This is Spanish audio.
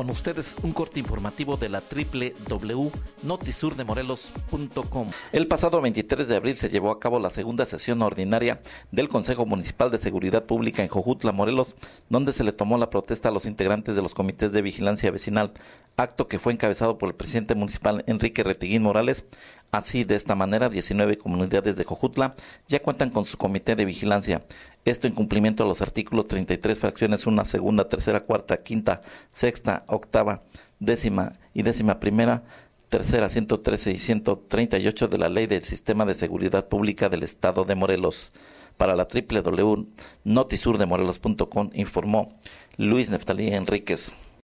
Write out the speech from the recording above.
Con ustedes un corte informativo de la www.notisurdemorelos.com. El pasado 23 de abril se llevó a cabo la segunda sesión ordinaria del Consejo Municipal de Seguridad Pública en Jojutla, Morelos, donde se le tomó la protesta a los integrantes de los comités de vigilancia vecinal, acto que fue encabezado por el presidente municipal Enrique Retiguín Morales, Así, de esta manera, 19 comunidades de Cojutla ya cuentan con su comité de vigilancia. Esto en cumplimiento a los artículos 33, fracciones 1, segunda, tercera, cuarta, quinta, sexta, octava, décima y décima primera, tercera, 113 y 138 de la Ley del Sistema de Seguridad Pública del Estado de Morelos. Para la www.notisurdemorelos.com informó Luis Neftalí Enríquez.